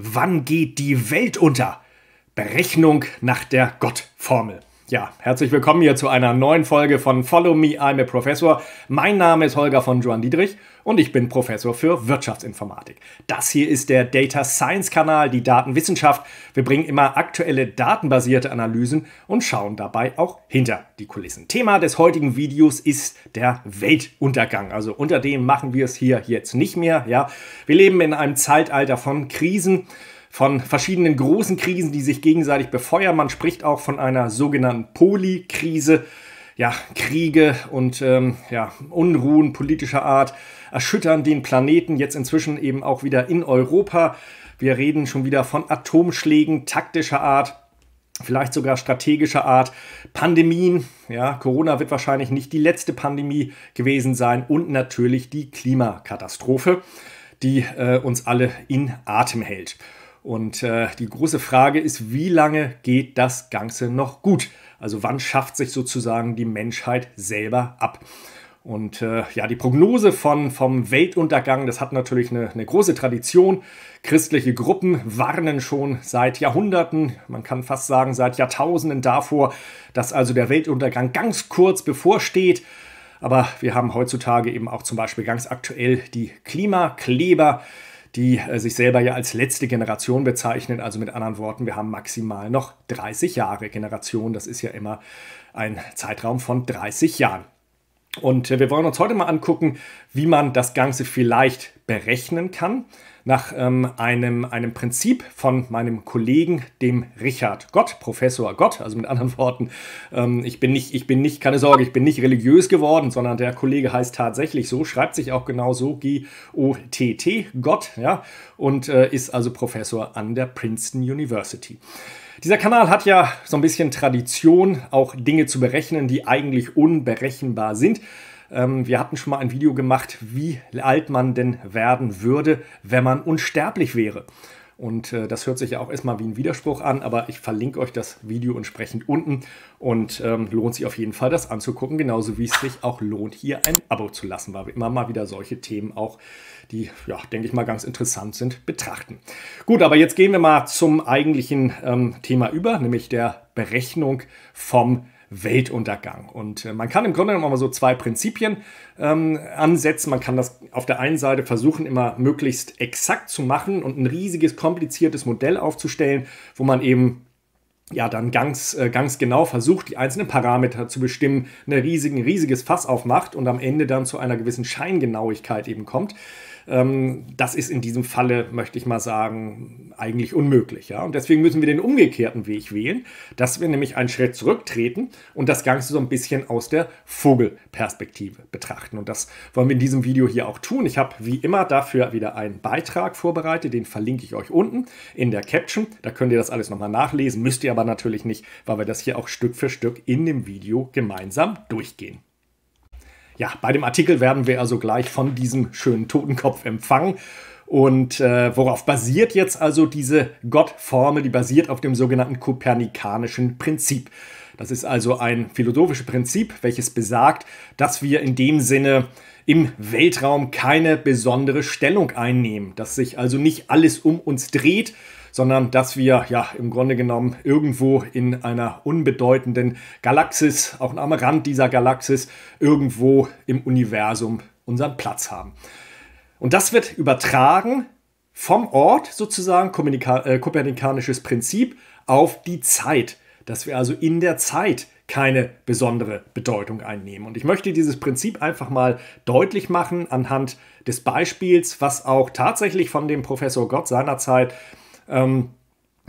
Wann geht die Welt unter? Berechnung nach der Gottformel. Ja, herzlich willkommen hier zu einer neuen Folge von Follow Me, I'm a Professor. Mein Name ist Holger von Johann Dietrich und ich bin Professor für Wirtschaftsinformatik. Das hier ist der Data Science Kanal, die Datenwissenschaft. Wir bringen immer aktuelle datenbasierte Analysen und schauen dabei auch hinter die Kulissen. Thema des heutigen Videos ist der Weltuntergang. Also unter dem machen wir es hier jetzt nicht mehr. Ja, wir leben in einem Zeitalter von Krisen von verschiedenen großen Krisen, die sich gegenseitig befeuern. Man spricht auch von einer sogenannten Polykrise. Ja, Kriege und ähm, ja, Unruhen politischer Art erschüttern den Planeten jetzt inzwischen eben auch wieder in Europa. Wir reden schon wieder von Atomschlägen taktischer Art vielleicht sogar strategischer Art. Pandemien, ja, Corona wird wahrscheinlich nicht die letzte Pandemie gewesen sein und natürlich die Klimakatastrophe, die äh, uns alle in Atem hält. Und äh, die große Frage ist, wie lange geht das Ganze noch gut? Also wann schafft sich sozusagen die Menschheit selber ab? Und äh, ja, die Prognose von, vom Weltuntergang, das hat natürlich eine, eine, große Tradition. Christliche Gruppen warnen schon seit Jahrhunderten, man kann fast sagen seit Jahrtausenden davor, dass also der Weltuntergang ganz kurz bevorsteht. Aber wir haben heutzutage eben auch zum Beispiel ganz aktuell die Klimakleber, die äh, sich selber ja als letzte Generation bezeichnen. Also mit anderen Worten, wir haben maximal noch 30 Jahre Generation. Das ist ja immer ein Zeitraum von 30 Jahren. Und äh, wir wollen uns heute mal angucken, wie man das Ganze vielleicht berechnen kann, nach ähm, einem, einem Prinzip von meinem Kollegen, dem Richard Gott, Professor Gott. Also mit anderen Worten, ähm, ich, bin nicht, ich bin nicht, keine Sorge, ich bin nicht religiös geworden, sondern der Kollege heißt tatsächlich so, schreibt sich auch genau so, G-O-T-T, Gott, ja, und äh, ist also Professor an der Princeton University. Dieser Kanal hat ja so ein bisschen Tradition, auch Dinge zu berechnen, die eigentlich unberechenbar sind. Ähm, wir hatten schon mal ein Video gemacht, wie alt man denn werden würde, wenn man unsterblich wäre. Und äh, das hört sich ja auch erstmal wie ein Widerspruch an, aber ich verlinke euch das Video entsprechend unten und ähm, lohnt sich auf jeden Fall, das anzugucken, genauso wie es sich auch lohnt, hier ein Abo zu lassen, weil wir immer mal wieder solche Themen auch, die, ja, denke ich mal, ganz interessant sind, betrachten. Gut, aber jetzt gehen wir mal zum eigentlichen ähm, Thema über, nämlich der Berechnung vom Weltuntergang. Und äh, man kann im Grunde genommen mal so zwei Prinzipien ähm, ansetzen. Man kann das auf der einen Seite versuchen, immer möglichst exakt zu machen und ein riesiges, kompliziertes Modell aufzustellen, wo man eben ja, dann ganz, äh, ganz genau versucht, die einzelnen Parameter zu bestimmen, ein riesigen, riesiges Fass aufmacht und am Ende dann zu einer gewissen Scheingenauigkeit eben kommt. Ähm, das ist in diesem Falle, möchte ich mal sagen, eigentlich unmöglich. Ja? Und deswegen müssen wir den umgekehrten Weg wählen, dass wir nämlich einen Schritt zurücktreten und das Ganze so ein bisschen aus der Vogelperspektive betrachten. Und das wollen wir in diesem Video hier auch tun. Ich habe wie immer dafür wieder einen Beitrag vorbereitet, den verlinke ich euch unten in der Caption. Da könnt ihr das alles nochmal nachlesen, müsst ihr aber natürlich nicht, weil wir das hier auch Stück für Stück in dem Video gemeinsam durchgehen. Ja, bei dem Artikel werden wir also gleich von diesem schönen Totenkopf empfangen. Und äh, worauf basiert jetzt also diese Gottformel? Die basiert auf dem sogenannten kopernikanischen Prinzip. Das ist also ein philosophisches Prinzip, welches besagt, dass wir in dem Sinne im Weltraum keine besondere Stellung einnehmen, dass sich also nicht alles um uns dreht, sondern dass wir ja im Grunde genommen irgendwo in einer unbedeutenden Galaxis, auch am Rand dieser Galaxis, irgendwo im Universum unseren Platz haben. Und das wird übertragen vom Ort sozusagen, äh, kopernikanisches Prinzip, auf die Zeit, dass wir also in der Zeit keine besondere Bedeutung einnehmen. Und ich möchte dieses Prinzip einfach mal deutlich machen anhand des Beispiels, was auch tatsächlich von dem Professor Gott seinerzeit ähm,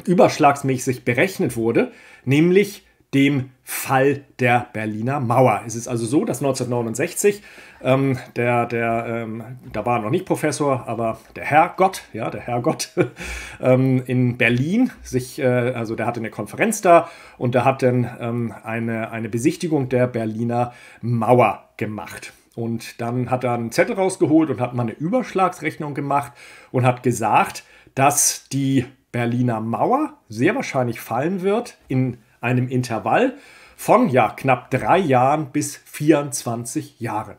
überschlagsmäßig berechnet wurde, nämlich dem Fall der Berliner Mauer. Es ist also so, dass 1969 ähm, der, der ähm, da war noch nicht Professor, aber der Herrgott, ja, der Herrgott ähm, in Berlin sich, äh, also der hatte eine Konferenz da und da hat dann ähm, eine, eine Besichtigung der Berliner Mauer gemacht. Und dann hat er einen Zettel rausgeholt und hat mal eine Überschlagsrechnung gemacht und hat gesagt, dass die Berliner Mauer sehr wahrscheinlich fallen wird in einem Intervall von ja, knapp drei Jahren bis 24 Jahren.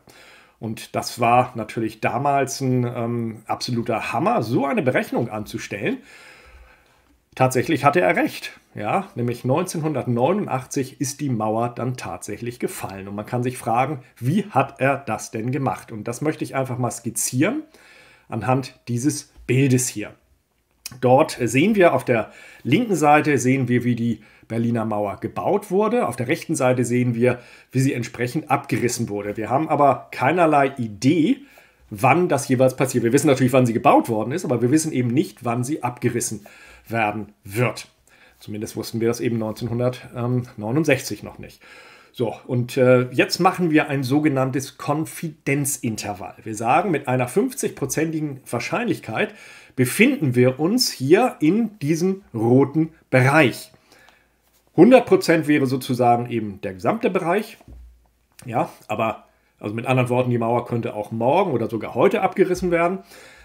Und das war natürlich damals ein ähm, absoluter Hammer, so eine Berechnung anzustellen. Tatsächlich hatte er recht. Ja, nämlich 1989 ist die Mauer dann tatsächlich gefallen. Und man kann sich fragen, wie hat er das denn gemacht? Und das möchte ich einfach mal skizzieren anhand dieses Bildes hier. Dort sehen wir auf der linken Seite, sehen wir, wie die Berliner Mauer gebaut wurde. Auf der rechten Seite sehen wir, wie sie entsprechend abgerissen wurde. Wir haben aber keinerlei Idee, wann das jeweils passiert. Wir wissen natürlich, wann sie gebaut worden ist, aber wir wissen eben nicht, wann sie abgerissen werden wird. Zumindest wussten wir das eben 1969 noch nicht. So, und äh, jetzt machen wir ein sogenanntes Konfidenzintervall. Wir sagen, mit einer 50-prozentigen Wahrscheinlichkeit befinden wir uns hier in diesem roten Bereich. 100% wäre sozusagen eben der gesamte Bereich. Ja, aber also mit anderen Worten, die Mauer könnte auch morgen oder sogar heute abgerissen werden.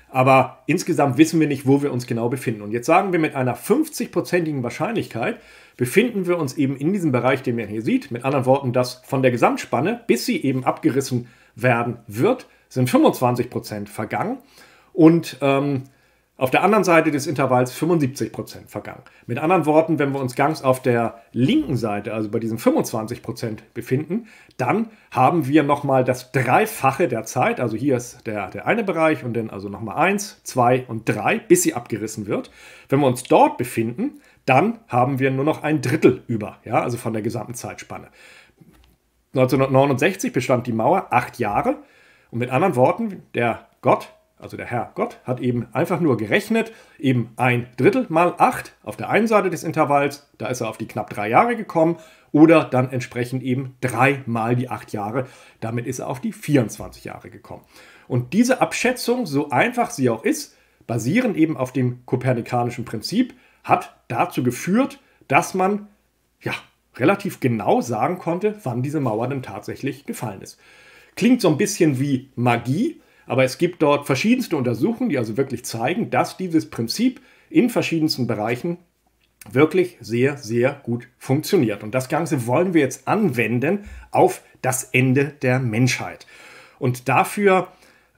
Aber insgesamt wissen wir nicht, wo wir uns genau befinden. Und jetzt sagen wir mit einer 50-prozentigen Wahrscheinlichkeit, befinden wir uns eben in diesem Bereich, den man hier sieht. Mit anderen Worten, dass von der Gesamtspanne, bis sie eben abgerissen werden wird, sind 25 Prozent vergangen. Und ähm, auf der anderen Seite des Intervalls 75% vergangen. Mit anderen Worten, wenn wir uns ganz auf der linken Seite, also bei diesen 25% befinden, dann haben wir nochmal das Dreifache der Zeit, also hier ist der, der eine Bereich und dann also nochmal 1, 2 und 3, bis sie abgerissen wird. Wenn wir uns dort befinden, dann haben wir nur noch ein Drittel über, ja, also von der gesamten Zeitspanne. 1969 bestand die Mauer acht Jahre und mit anderen Worten, der Gott also der Herr Gott, hat eben einfach nur gerechnet, eben ein Drittel mal acht auf der einen Seite des Intervalls, da ist er auf die knapp drei Jahre gekommen, oder dann entsprechend eben drei mal die acht Jahre, damit ist er auf die 24 Jahre gekommen. Und diese Abschätzung, so einfach sie auch ist, basierend eben auf dem kopernikanischen Prinzip, hat dazu geführt, dass man ja relativ genau sagen konnte, wann diese Mauer denn tatsächlich gefallen ist. Klingt so ein bisschen wie Magie, aber es gibt dort verschiedenste Untersuchungen, die also wirklich zeigen, dass dieses Prinzip in verschiedensten Bereichen wirklich sehr, sehr gut funktioniert. Und das Ganze wollen wir jetzt anwenden auf das Ende der Menschheit. Und dafür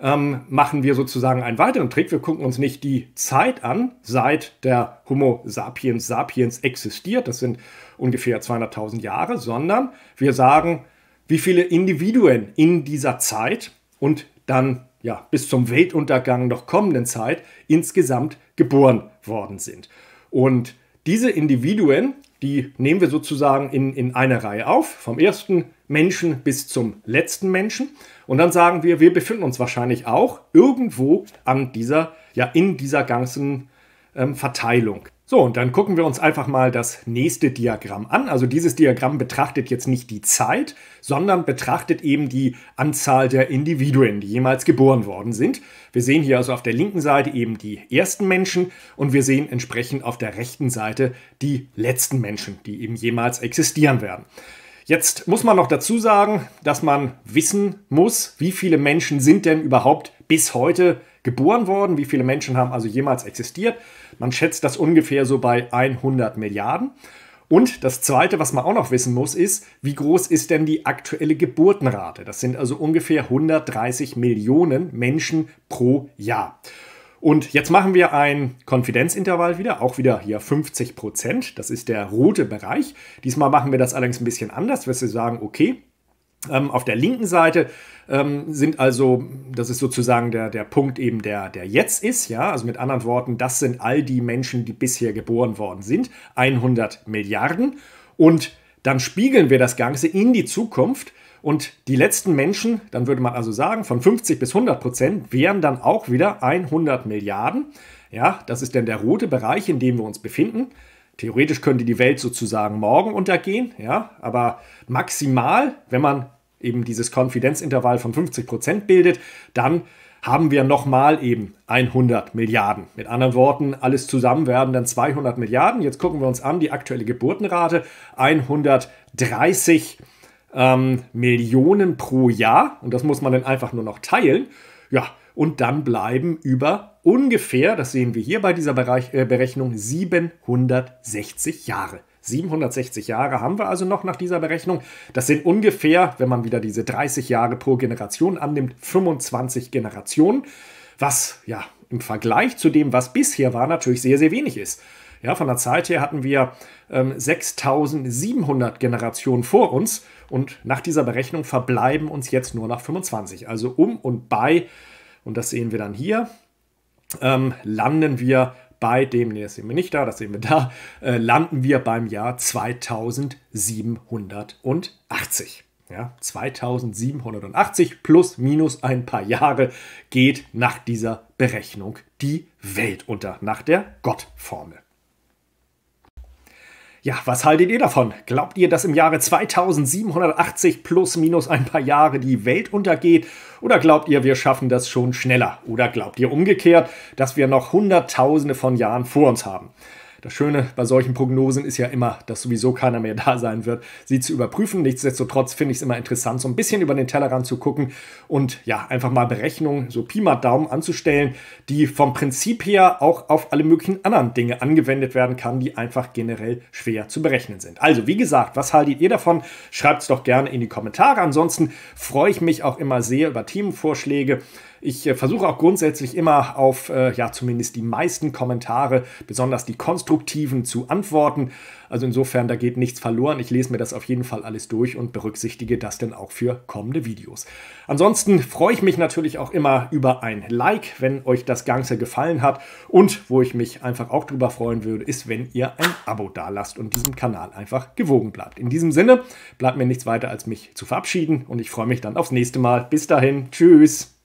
ähm, machen wir sozusagen einen weiteren Trick. Wir gucken uns nicht die Zeit an, seit der Homo sapiens sapiens existiert, das sind ungefähr 200.000 Jahre, sondern wir sagen, wie viele Individuen in dieser Zeit und dann ja, bis zum Weltuntergang noch kommenden Zeit insgesamt geboren worden sind. Und diese Individuen, die nehmen wir sozusagen in, in einer Reihe auf, vom ersten Menschen bis zum letzten Menschen. Und dann sagen wir, wir befinden uns wahrscheinlich auch irgendwo an dieser, ja, in dieser ganzen ähm, Verteilung. So, und dann gucken wir uns einfach mal das nächste Diagramm an. Also dieses Diagramm betrachtet jetzt nicht die Zeit, sondern betrachtet eben die Anzahl der Individuen, die jemals geboren worden sind. Wir sehen hier also auf der linken Seite eben die ersten Menschen und wir sehen entsprechend auf der rechten Seite die letzten Menschen, die eben jemals existieren werden. Jetzt muss man noch dazu sagen, dass man wissen muss, wie viele Menschen sind denn überhaupt bis heute geboren worden, wie viele Menschen haben also jemals existiert. Man schätzt das ungefähr so bei 100 Milliarden. Und das Zweite, was man auch noch wissen muss, ist, wie groß ist denn die aktuelle Geburtenrate? Das sind also ungefähr 130 Millionen Menschen pro Jahr. Und jetzt machen wir ein Konfidenzintervall wieder, auch wieder hier 50 Prozent. Das ist der rote Bereich. Diesmal machen wir das allerdings ein bisschen anders, weil wir sagen, okay, ähm, auf der linken Seite ähm, sind also, das ist sozusagen der, der Punkt eben, der, der jetzt ist, ja, also mit anderen Worten, das sind all die Menschen, die bisher geboren worden sind, 100 Milliarden und dann spiegeln wir das Ganze in die Zukunft und die letzten Menschen, dann würde man also sagen, von 50 bis 100 Prozent wären dann auch wieder 100 Milliarden, ja, das ist dann der rote Bereich, in dem wir uns befinden. Theoretisch könnte die Welt sozusagen morgen untergehen, ja, aber maximal, wenn man eben dieses Konfidenzintervall von 50 Prozent bildet, dann haben wir nochmal eben 100 Milliarden. Mit anderen Worten, alles zusammen werden dann 200 Milliarden. Jetzt gucken wir uns an die aktuelle Geburtenrate. 130 ähm, Millionen pro Jahr. Und das muss man dann einfach nur noch teilen. Ja, und dann bleiben über ungefähr, das sehen wir hier bei dieser Bereich, äh, Berechnung, 760 Jahre. 760 Jahre haben wir also noch nach dieser Berechnung. Das sind ungefähr, wenn man wieder diese 30 Jahre pro Generation annimmt, 25 Generationen, was ja im Vergleich zu dem, was bisher war, natürlich sehr, sehr wenig ist. Ja, von der Zeit her hatten wir ähm, 6700 Generationen vor uns und nach dieser Berechnung verbleiben uns jetzt nur noch 25. Also um und bei, und das sehen wir dann hier, ähm, landen wir bei dem, nee, das sehen wir nicht da, das sehen wir da, äh, landen wir beim Jahr 2780. Ja, 2780 plus minus ein paar Jahre geht nach dieser Berechnung die Welt unter, nach der Gottformel. Ja, was haltet ihr davon? Glaubt ihr, dass im Jahre 2780 plus minus ein paar Jahre die Welt untergeht? Oder glaubt ihr, wir schaffen das schon schneller? Oder glaubt ihr umgekehrt, dass wir noch Hunderttausende von Jahren vor uns haben? Das Schöne bei solchen Prognosen ist ja immer, dass sowieso keiner mehr da sein wird, sie zu überprüfen. Nichtsdestotrotz finde ich es immer interessant, so ein bisschen über den Tellerrand zu gucken und ja, einfach mal Berechnungen, so Pi mal Daumen anzustellen, die vom Prinzip her auch auf alle möglichen anderen Dinge angewendet werden kann, die einfach generell schwer zu berechnen sind. Also, wie gesagt, was haltet ihr davon? Schreibt es doch gerne in die Kommentare. Ansonsten freue ich mich auch immer sehr über Themenvorschläge. Ich äh, versuche auch grundsätzlich immer auf äh, ja zumindest die meisten Kommentare, besonders die konstruktiven, zu antworten. Also insofern, da geht nichts verloren. Ich lese mir das auf jeden Fall alles durch und berücksichtige das dann auch für kommende Videos. Ansonsten freue ich mich natürlich auch immer über ein Like, wenn euch das Ganze gefallen hat. Und wo ich mich einfach auch drüber freuen würde, ist, wenn ihr ein Abo dalasst und diesem Kanal einfach gewogen bleibt. In diesem Sinne bleibt mir nichts weiter, als mich zu verabschieden und ich freue mich dann aufs nächste Mal. Bis dahin, tschüss!